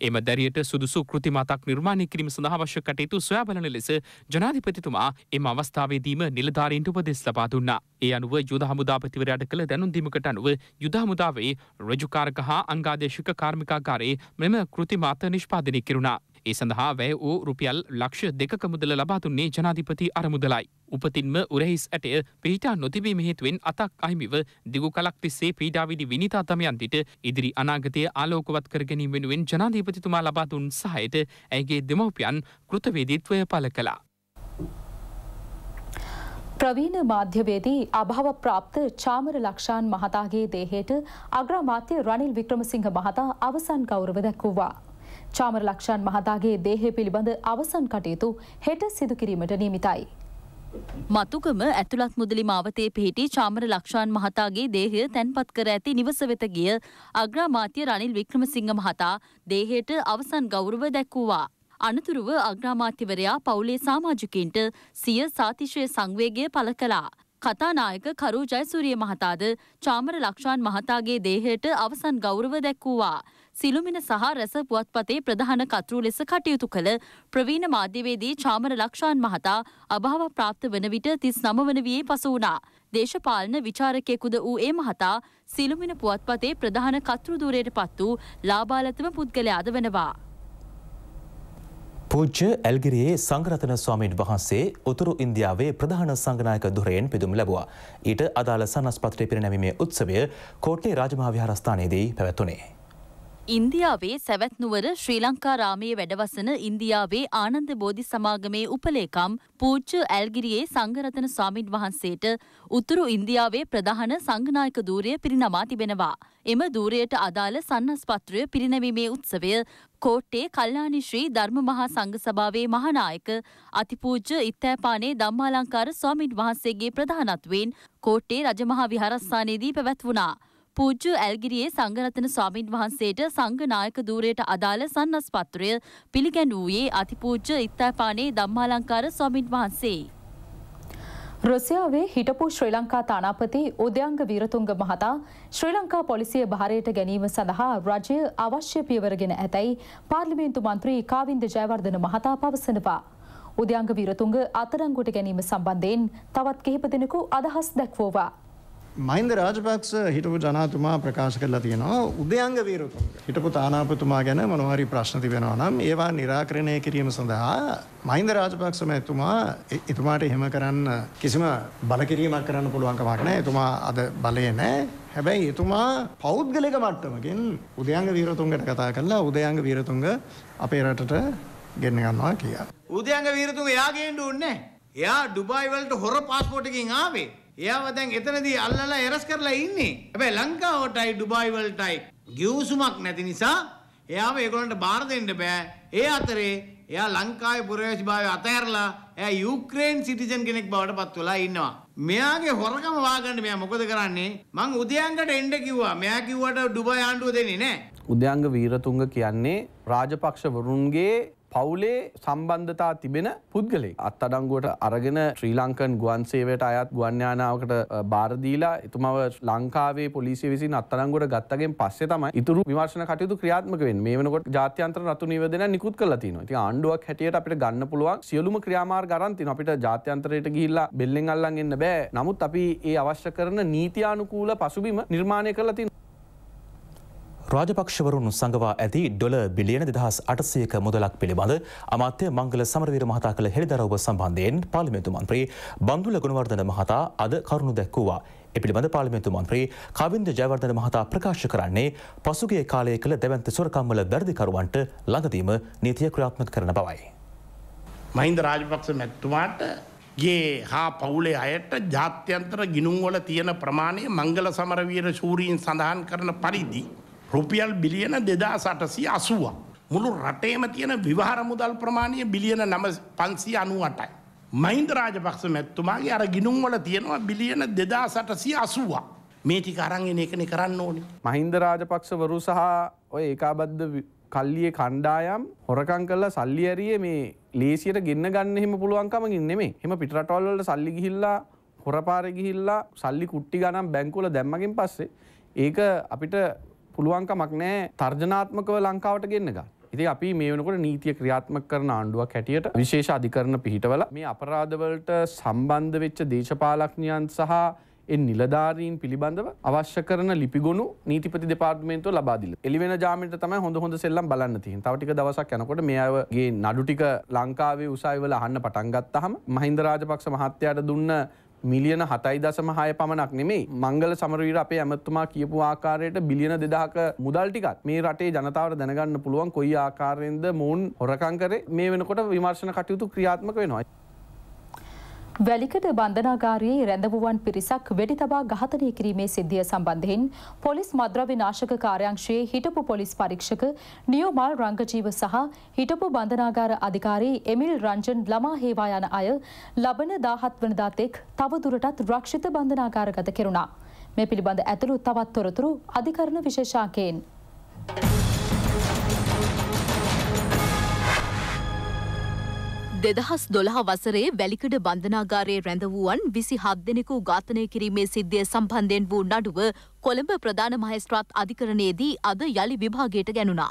S7: එම දැරියට සුදුසු කෘති මතක් නිර්මාණය කිරීම සඳහා අවශ්‍ය කටයුතු සොයා බලන ලෙස ජනාධිපතිතුමා එම අවස්ථාවේදීම නිලධාරීන්ට උපදෙස් ලබා දුන්නා. ඒ අනුව යුද හමුදාපතිවරයාට කළ දැනුම් දීමකට අනුව යුද හමුදාවේ රජුකාරක හා අංගාදේශික කාර්මිකාගාරයේ මෙම කෘති මත නිෂ්පාදනය කෙරුණා. ඒ සඳහා වැය වූ රුපියල් ලක්ෂ දෙකක මුදල ලබාතුන්නේ ජනාධිපති අරමුදලයි. උපතින්ම උරහිස් ඇටය පිහිටා නොතිබීම හේතුවෙන් අතක් අහිමිව දිගු කලක් තිස්සේ පීඩාවිඩි විනිතා තමයන්තිට ඉදිරි අනාගතය ආලෝකවත් කරගැනීම වෙනුවෙන් ජනාධීපතිතුමා ලබාදුන් සහයට ඇගේ දෙමවපියන් කෘතවේදීත්වය පල කලා.
S2: ප්‍රවීණ මාධ්‍යවේදී අභාව ප්‍රාප්ත චාමර ලක්ෂාන් මහතාගේ දේහයට අග්‍රාමාත්‍ය රනිල් වික්‍රමසිංහ මහතා අවසන් ගෞරව දැක්වූවා. චාමරලක්ෂන් මහතාගේ දේහය පිළිබඳ අවසන් කටයුතු හෙට සිදුකිරීමට නියමිතයි.
S9: මතුකම ඇතුළත් මුදලි මාවතේ පිහිටි චාමර ලක්ෂාන් මහතාගේ දේහය තැන්පත් කර ඇති නිවස වෙත ගිය අග්‍රාමාත්‍ය රනිල් වික්‍රමසිංහ මහතා දේහයට අවසන් ගෞරව දැක්වූවා. අනතුරුව අග්‍රාමාත්‍යවරයා පවුලේ සාමාජිකයින්ට සිය සාතිශය සංවේගය පළ කළා. කතානායක කරු ජයසූරිය මහතාද චාමර ලක්ෂාන් මහතාගේ දේහයට අවසන් ගෞරව දැක්වූවා. සිළුමින සහ රැස පුවත්පතේ ප්‍රධාන කතෘ ලෙස කටයුතු කළ ප්‍රවීණ මාධ්‍යවේදී චාමර ලක්ෂාන් මහතා අභාව ප්‍රාප්ත වන විට තිස් නම වන වියේ පසු වුණා. දේශපාලන විචාරකයෙකුද වූ ඒ මහතා සිළුමින පුවත්පතේ ප්‍රධාන කතෘ දූරයට පත් වූ ලාබාලතම පුද්ගලයාද වෙනවා.
S1: පූජ්‍ය ඇල්ගිරියේ සංගරතන ස්වාමීන් වහන්සේ උතුරු ඉන්දියාවේ ප්‍රධාන සංගනායක දුරයෙන් පිදුම් ලැබවා. ඊට අදාළ සනස්පත්‍රය පිරිනැමීමේ උත්සවය කෝට්ටේ රාජමහා විහාරස්ථානයේදී පැවැත්වුණේ.
S9: ඉන්දියාවේ සැවැත්නුවර ශ්‍රී ලංකා රාමයේ වැඩවසන ඉන්දියාවේ ආනන්ද බෝධි සමාගමේ උපලේකම් පූච්ච ඇල්ගිරියේ සංඝරතන ස්වාමින් වහන්සේට උතුරු ඉන්දියාවේ ප්‍රධාන සංඝනායක ධූරය පිරිනමා තිබෙනවා. එම ධූරයට අදාළ සන්නස්පත්‍රය පිරිනැමීමේ උත්සවය කෝට්ටේ කල්යාණි ශ්‍රී ධර්ම මහා සංඝ සභාවේ මහානායක අතිපූජ්‍ය ඉත්තෑපානේ ධම්මාලංකාර ස්වාමින් වහන්සේගේ ප්‍රධානත්වයෙන් කෝට්ටේ රජමහා විහාරස්ථානයේදී පැවැත්වුණා. පූජ්‍ය ඇල්ගිරියේ සංඝරත්න ස්වාමින් වහන්සේට සංඝ නායක ධූරයට අදාළ සන්නස් පත්‍රය පිළිගැන්වූයේ අතිපූජ්‍ය ඉත්තෑපානේ ධම්මාලංකාර ස්වාමින් වහන්සේ.
S2: රුසියාවේ හිටපු ශ්‍රී ලංකා තානාපති උදයංග වීරතුංග මහතා ශ්‍රී ලංකා පොලිසිය භාරයට ගැනීම සඳහා රජය අවශ්‍ය පියවරගෙන ඇතැයි පාර්ලිමේන්තු මන්ත්‍රී කාවින්ද ජයවර්ධන මහතා පවසනවා. උදයංග වීරතුංග අතරංගුට ගැනීම සම්බන්ධයෙන් තවත් කිහිප දෙනෙකු අදහස් දැක්වෝවා.
S8: මහින්ද රාජපක්ෂ හිටපු ජනාතුමා ප්‍රකාශ කරලා තියෙනවා උදයංග වීරතුංග හිටපු තානාපතුමා ගැන මොනවාරි ප්‍රශ්න තිබෙනවා නම් ඒවා निराකරණය කිරීම සඳහා මහින්ද රාජපක්ෂ මහතුමා එතුමාට එහෙම කරන්න කිසිම බලකිරීමක් කරන්න පුළුවන් කමක් නැහැ එතුමා අද බලේ නැහැ හැබැයි එතුමා පෞද්ගලික මට්ටමකින් උදයංග වීරතුංගට කතා කරලා උදයංග වීරතුංග අපේ රටට ගෙන්න ගන්නවා කියලා
S6: උදයංග වීරතුංග එයා ගේන්න ඕනේ එයා ඩුබායි වලට හොර පාස්පෝර්ට් එකකින් ආවේ එයාව දැන් එතනදී අල්ලලා එරස් කරලා ඉන්නේ. හැබැයි ලංකාවටයි ඩුබායි වලටයි ගිවිසුමක් නැති නිසා එයාව ඒගොල්ලන්ට බාර දෙන්න බෑ. ඒ අතරේ එයා ලංකාවේ පුරවැසිභාවය අතහැරලා එයා යුක්‍රේන් සිටිසන් කෙනෙක් බවට පත් වෙලා ඉන්නවා. මෙයාගේ හොරකම වාගන්න මෙයා මොකද කරන්නේ? මං උදයන්කට එන්න කිව්වා. මෙයා කිව්වට ඩුබායි ආණ්ඩුව දෙන්නේ නැහැ.
S5: උදයන්ග වීරතුංග කියන්නේ රාජපක්ෂ වරුන්ගේ පවුලේ සම්බන්ධතා තිබෙන පුද්ගලෙ. අත් අඩංගුවට අරගෙන ශ්‍රී ලංකන් ගුවන් සේවයට අයත් ගුවන්්‍යානාවකට බාරදීලා එතුමව ලංකාවේ පොලිසි විසින් අත්තරංගුවට ගත්තගෙන් පස්සේ තමයි ඉතුරු විමර්ශන කටයුතු ක්‍රියාත්මක වෙන්නේ. මේ වෙනකොට ජාත්‍යන්තර රතු නිවේදන නිකුත් කරලා තියෙනවා. ඉතින් ආණ්ඩුවක් හැටියට අපිට ගන්න පුළුවන් සියලුම ක්‍රියාමාර්ග අරන් තියෙනවා. අපිට ජාත්‍යන්තරයට ගිහිල්ලා බෙල්ලෙන් අල්ලන් එන්න බෑ. නමුත් අපි ඒ අවශ්‍ය කරන නීතියානුකූල පසුබිම නිර්මාණය කරලා තියෙනවා.
S1: රාජපක්ෂවරුන් සඟවා ඇති ඩොල බිලියන දෙදහස් අටසයක මුදලක් පිළිබඳ අමාත්‍ය මංගල සමරවීර මහතා කළ හෙළිදරව්ව සම්බන්ධයෙන් පාර්ලිමේන්තු මන්ත්‍රී බන්දුල ගුණවර්ධන මහතා අද කරුණු දැක්වූවා. ඒ පිළිබඳ පාර්ලිමේන්තු මන්ත්‍රී කවින්ද ජයවර්ධන මහතා ප්‍රකාශ කරන්නේ පසුගිය කාලයේ කළ දැවැන්ත සොරකම්වල වැරදිකරුවන්ට ළඟදීම නීතිය ක්‍රියාත්මක කරන බවයි. මහින්ද රාජපක්ෂ
S6: මැත්තුමාට ගේ හා පවුලේ අයට ජාත්‍යන්තර ගිනුම්වල තියෙන ප්‍රමාණය මංගල සමරවීර ශූරීන් සඳහන් කරන පරිදි රුපියල් බිලියන දෙදා සටසී අසුවා. මුළු රටේම තියෙන විවාහර මුදල් ප්‍රමාණය බිලියන නම පන්සී අනුවටයි. මහින්ද රාජපක්ෂ මැත්තුමාගේ අර ගිනුම්වල තියෙනවා බිලියන දෙදා සටසී අසුවා.
S5: මේ ටික අරංගෙන එකන කරන්න ඕනි. මහින්ද රාජපක්ෂවරු සහ ඔය ඒකාබද්ධ කල්ලිය කණ්ඩායම් හොරකං කල්ලා සල්ලි ඇරිය මේ ලේසියට ගෙන්න්න ගන්න හෙම පුළුවන්කමගින් නෙමේ හෙම පිටවල්ලට සල්ලි ගිහිල්ලා හොරපාර ගිහිල්ලා සල්ලි කුට්ටි ගනම් බැංකුල දැම්මගින් පස්සේ ඒක අපිට පුළුවන්කමක් නෑ තර්ජනාත්මකව ලංකාවට ගෙන්න්න ගන්න. ඉති අපි මේ වනකොට නීතිය ක්‍රියාත්මක කරන ආණ්ඩුවක් හැටියට විශේෂ අධිකරන පිහිටවල මේ අපරාධවලට සම්බන්ධ වෙච්ච දේශපාලක්ඥයන් සහ එ නිලධාරීන් පිළිබඳව අවශ්‍ය කරන ලිපිගුණු නීතිපති දෙපාර්තමේන්තුව ලබාදිල. එළිවෙන ජාමට තමයි හොඳ හොඳ සෙල්ලම් බලන්න තියෙන. තව ටික දවසක් යනකොට මේවගේ නඩු ටික ලංකාවේ උසාවිවල අහන්න පටන් ගත්තාම මහින්ද රාජපක්ෂ මහත්තයාට දුන්න මිලියන හතයි දසම හය පමණක් නෙමේ මංගල සමරීර අපේ ඇමත්තුමා කියපු ආකාරයට බිලියන දෙදහක මුදල් ටිකත් මේ රටේ ජනතාවට දැනගන්න පුළුවන් කොයි ආකාරයෙන්ද මොවුන් හොරකංකරේ මේ වෙනකොට විමර්ශණ කටයුතු ක්‍රියාත්මක වෙනවා.
S2: වැලිකඩ බන්ධනාගාරයේ රැඳවුවන් පිරිසක් වෙඩි තබා ඝාතනය කිරීමේ සිද්ධිය සම්බන්ධයෙන් පොලිස් මද්‍රව්‍ය නාශක කාර්යාංශයේ හිටපු පොලිස් පරීක්ෂක නියෝමල් රංගජීව සහ හිටපු බන්ධනාගාර අධිකාරී එමිල් රංජන් ළමා හේවා යන අය ලබන 17 වෙනිදා තෙක් තවදුරටත් රක්ෂිත බන්ධනාගාරගත කෙරුණා. මේ පිළිබඳ ඇතුළු තවත් තොරතුරු අධිකරණ විශේෂාංකයෙන්. Thank you.
S10: දෙදහස් දොළහ වසරේ වැලිකඩ බන්ධනාගාරයේ රැඳවූවන් විසි හත් දෙනෙකු ඝාතනය කිරීමේ සිද්ධිය සම්බන්ධයෙන් වූ නඩුව කොළඹ ප්‍රධාන මහස්ත්‍රාත් අධිකරණයේදී අද යළි විභාගයට ගැනුණා.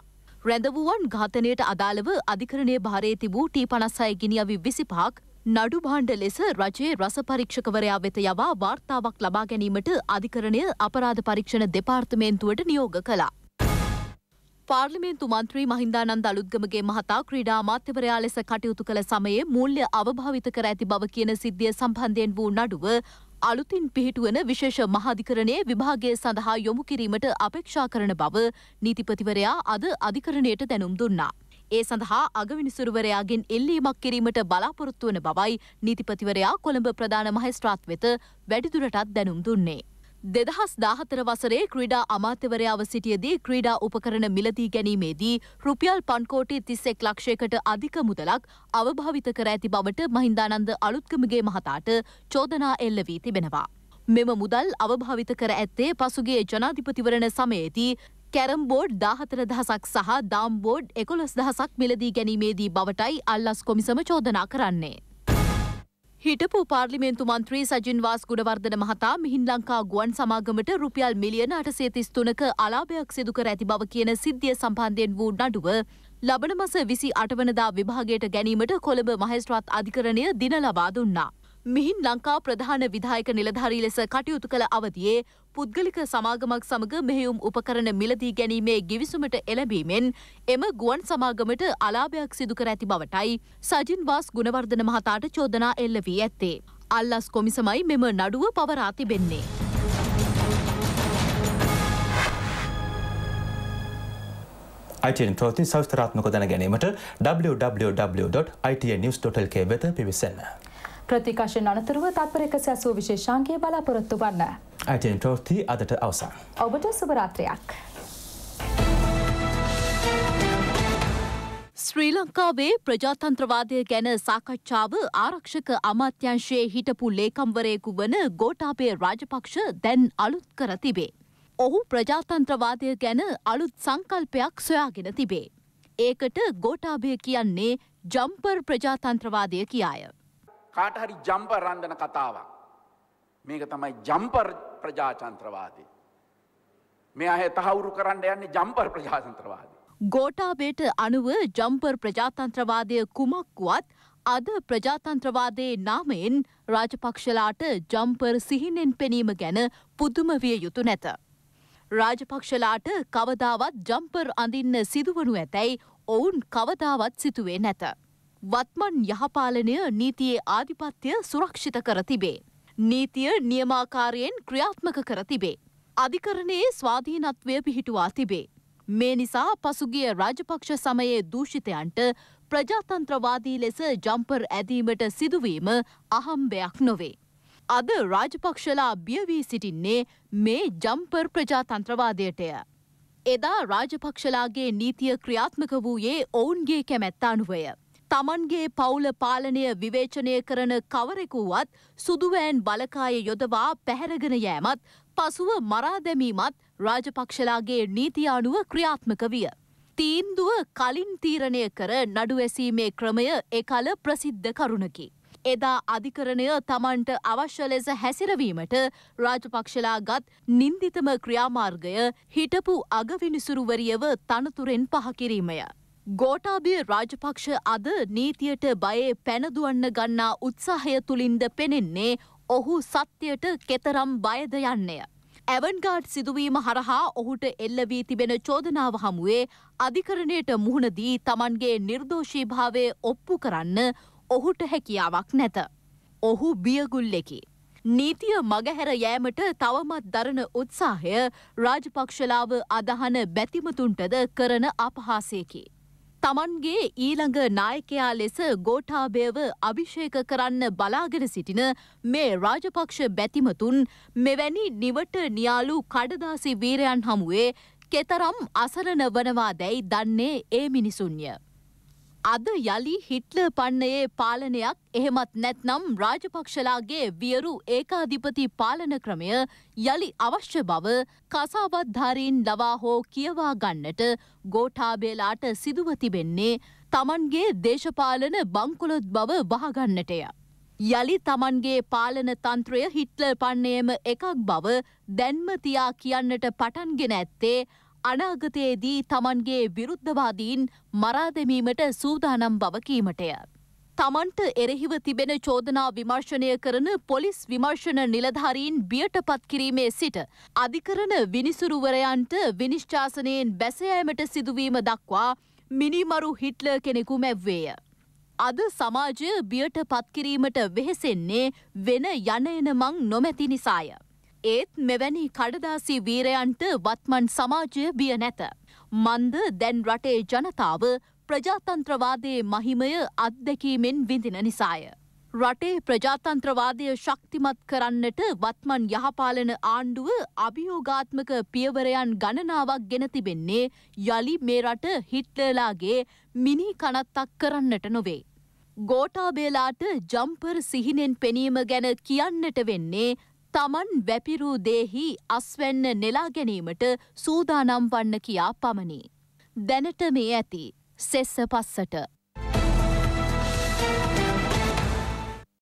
S10: රැඳවූවන් ඝාතනයට අදාළව අධිකරණය භාරයේ තිබූ ටී පනස්සය ගිනිියවි විසිපාක් නඩු භාණ්ඩ ලෙස රජයේ රස පරීක්ෂකවරයා වෙත යවා වාර්තාවක් ලබා ගැනීමට අධිකරණය අපරාධ පරීක්ෂණ දෙපාර්තමේන්තුවට නියෝග කලා. පාර්ලිමේන්තු මන්ත්‍රී මහින්දානන්ද අලුත්ගමගේ මහතා ක්‍රීඩා අමාත්‍යවරයා ලෙස කටයුතු කළ සමයේ මූල්‍ය අවභාවිත කර ඇති බව කියන සිද්ධිය සම්බන්ධයෙන් වූ නඩුව අලුතින් පිහිටුවන විශේෂ මහාධිකරණයේ විභාගය සඳහා යොමු කිරීමට අපේක්ෂා කරන බව නීතිපතිවරයා අද අධිකරණයට දැනුම් දුන්නා. ඒ සඳහා අගවිනිසුරුවරයාගෙන් එල්ලීමක් කිරීමට බලාපොරොත්තු වන බවයි නීතිපතිවරයා කොළඹ ප්‍රධාන මහේස්ත්‍රාත් වෙත වැඩිදුරටත් දැනුම් දුන්නේ. දෙදහස් දාහතර වසරේ ක්‍රීඩා අමාත්‍යවරයාව සිටියදී ක්‍රීඩා උපකරණ මිලදී ගැනීමේදී රුපියල් පන්කෝටි තිස්සෙක් ලක්ෂයකට අධික මුදලක් අවභාවිත කර ඇති බවට මහින්දානන්ද අලුත්කමගේ මහතාට චෝදනා එල්ල වී තිබෙනවා. මෙම මුදල් අවභාවිත කර ඇත්තේ පසුගේ ජනාධිපතිවරණ සමයේදී කැරම්බෝඩ් දාහතර දහසක් සහ දාම්බෝඩ් එකොළොස් දහසක් මිලදී ගැනීමේදී බවටයි අල්ලස් කොමිසම චෝදනා කරන්නේ. හිටපු පාර්ලිමේන්තු මන්ත්‍රී සජින් වාස් ගුණවර්ධන මහතා මිහින් ලංකා ගුවන් සමාගමට රුපියල් මිලියන 833ක අලාභයක් සිදු කර ඇති බව කියන සිද්ධිය සම්බන්ධයෙන් වූ නඩුව ලබන මස 28 වනදා විභාගයට ගැනීමට කොළඹ මහේස්ත්‍රාත් අධිකරණය දින ලබා දුන්නා. මිහින් ලංකා ප්‍රධාන විධායක නිලධාරී ලෙස කටයුතු කළ අවතියේ පුද්ගලික සමාගමක් සමඟ මෙහෙයුම් උපකරණ මිලදී ගැනීමේ ගිවිසුමට එළඹීමෙන් එම ගුවන් සමාගමට අලාභයක් සිදුකර ඇති බවටයි සජින්වාස් ගුණවර්ධන මහතාට චෝදනා එල්ල වී ඇත්තේ. අල්ලස් කොමිසමයි මෙම නඩුව පවරා තිබෙන්නේ.
S1: ITN ප්‍රවතින් සවිස්තරාත්මක දැන ගැනීමට www.itnnews.lk වෙත පිවිසන්න.
S2: ප්‍රතිකාශයෙන් අනතුරුව තත්පර එක සැසූ විශේෂාන්ගේ බලාපොරොත්තු වන්න.
S1: ඇටෙන් ප්‍රෝත්ති අදට අවසන්.
S10: ඔබට සුභරාත්‍රයක්. ශ්‍රී ලංකාවේ ප්‍රජාතන්ත්‍රවාදය ගැන සාකච්ඡාව ආරක්ෂක අමාත්‍යංශයේ හිටපු ලේකම්වරයෙකු වන ගෝටාපේ රාජපක්ෂ දැන් අලුත් කර තිබේ. ඔහු ප්‍රජාතන්ත්‍රවාදය ගැන අලුත් සංකල්පයක් සොයාගෙන තිබේ. ඒකට ගෝටාභය කියන්නේ ජම්පර් ප්‍රජාතන්ත්‍රවාදය කියාය.
S5: කාට හරි ජම්ප රන්දන කතාවක්. මේක තමයි ජම්පර් ප්‍රජාචන්ත්‍රවාදී. මේ අහ තහවුරු කරන්න යන්නේ ජම්පර් ප්‍රජාතන්ත්‍රවාදී.
S10: ගෝටාබේට අනුව ජම්පර් ප්‍රජාතන්ත්‍රවාදය කුමක් වුවත් අද ප්‍රජාතන්ත්‍රවාදයේ නාමයෙන් රාජපක්ෂලාට ජම්පර් සිහිනෙන් පෙනීම ගැන පුදුම විය යුතු නැත. රාජපක්ෂලාට කවදාවත් ජම්පර් අඳින්න සිදුවනු ඇතැයි ඔවුන් කවදාවත් සිතුවේ නැත. වත්මන් යහපාලනය නීතියේ ආධිපත්‍ය සුරක්ෂිත කර තිබේ. නීතිය නියමාකාරයෙන් ක්‍රියාත්මක කර තිබේ. අධිකරණයේ ස්වාධීනත්වය පිහිටුවා තිබේ. මේ නිසා පසුගිය රාජපක්ෂ සමයේ දූෂිතයන්ට ප්‍රජාතන්ත්‍රවාදී ලෙස ජම්පර් ඇදීමට සිදුවීම අහම්බයක් නොවේ. අද රාජපක්ෂලා බියවී සිටින්නේ මේ ජම්පර් ප්‍රජාතන්ත්‍රවාදයටය. එදා රාජපක්ෂලාගේ නීතිය ක්‍රියාත්මක වූයේ ඔවුන්ගේ කැමැත්තානුවය. තමන්ගේ පවුල පාලනය විවේචනය කරන කවරෙකුවත් සුදුවෑන් බලකාය යොදවා පැහැරගෙන යෑමත් පසුව මරාදැමීමත් රාජපක්ෂලාගේ නීති අනුව ක්‍රියාත්මක විය. තීන්දුව කලින් තීරණය කර නඩු ඇසීමේ ක්‍රමය එකල ප්‍රසිද්ධ කරුණකි. එදා අධිකරණය තමන්ට අවශ්‍ය ලෙස හැසිරවීමට රාජපක්ෂලා ගත් නින්දිතම ක්‍රියාමාර්ගය හිටපු අගවිනිසුරුවරියව තනතුරෙන් පහකිරීමය. ගෝටාබිය රාජපක්ෂ අද නීතියට බයේ පැනදුවන්න ගන්නා උත්සාහය තුළින්ද පෙනෙන්නේ ඔහු සත්‍යයට කෙතරම් බයද යන්නේය. ඇවන්ගාඩ් සිදුවීම හරහා ඔහුට එල්ලවී තිබෙන චෝදනාව හමුවේ අධිකරණයට මුහුණදී තමන්ගේ නිර්දෝෂීභාවය ඔප්පු කරන්න ඔහුට හැකියාවක් නැත. ඔහු බියගුල්ලෙකි. නීතිය මගහැර යෑමට තවමත් දරන උත්සාහය රාජපක්ෂලාව අදහන බැතිමතුන්ටද කරන අපහාසයකි. තමන්ගේ ඊළඟ නායකයා ලෙස ගෝඨාභයව අභිෂේක කරන්න බලාගෙන සිටින මේ රාජපක්ෂ බැතිමතුන් මෙවැනි නිවට නියාලු කඩදාසි වීරයන් හමුවේ කෙතරම් අසරණ වනවා දැයි දන්නේ ඒ මිනිසුන්ය. අද යළි හිට්ලර් පන්නයේ පාලනයක් එහෙමත් නැත්නම් රාජපක්ෂලාගේ වියරු ඒකාධිපති පාලන ක්‍රමය යළි අවශ්‍ය බව කසාබත්ධාරීන් ලවා හෝ කියවා ගන්නට ගෝඨාබේලාට සිදුව තිබෙන්නේ තමන්ගේ දේශපාලන බංකොලොත් බව වහගන්නටය. යළි තමන්ගේ පාලන තන්ත්‍රය හිට්ලර් පන්නේම එකක් බව දැන්මතියා කියන්නට පටන්ගෙන ඇත්තේ අනාගතයේදී තමන්ගේ විරුද්ධවාදීන් මරාදමීමට සූදානම් බවකීමටය. තමන්ට එරෙහිව තිබෙන චෝදනා විමර්ශනය කරන පොලිස් විමර්ශන නිලධාරීන් බියට පත්කිරීමේ සිට අධිකරන විනිසුරුවරයන්ට විනිශ්චාසනයෙන් බැසයෑමට සිදුවීම දක්වා මිනිමරු හිට්ල කෙනෙකු මැව්වේය. අද සමාජය බියට පත්කිරීමට වෙහෙසෙන්නේ වෙන යනයන මං නොමැති නිසාය. ඒත් මෙවැනි කඩදාසි වීරයන්ට වත්මන් සමාජය බිය නැත. මන්ද දැන් රටේ ජනතාව ප්‍රජාතන්ත්‍රවාදයේ මහිමය අත්දැකීමෙන් විඳින නිසාය. රටේ ප්‍රජාතන්ත්‍රවාදය ශක්තිමත් කරන්නට වත්මන් යහපාලන ආණ්ඩුව අභියෝගාත්මක පියවරයන් ගණනාවක් ගෙන තිබෙන්නේ යළි මේ රට හිට්ලලාගේ මිනි කනත්තක් කරන්නට නොවේ. ගෝටාබේලාට ජම්පර් සිහිනෙන් පෙනීම ගැන කියන්නට වෙන්නේ තමන් වැපිරූ දේහි අස්වැන්න නෙලා ගැනීමට සූදානම් වන්න කියා පමණි. දැනට මේ ඇති සෙස්ස පස්සට.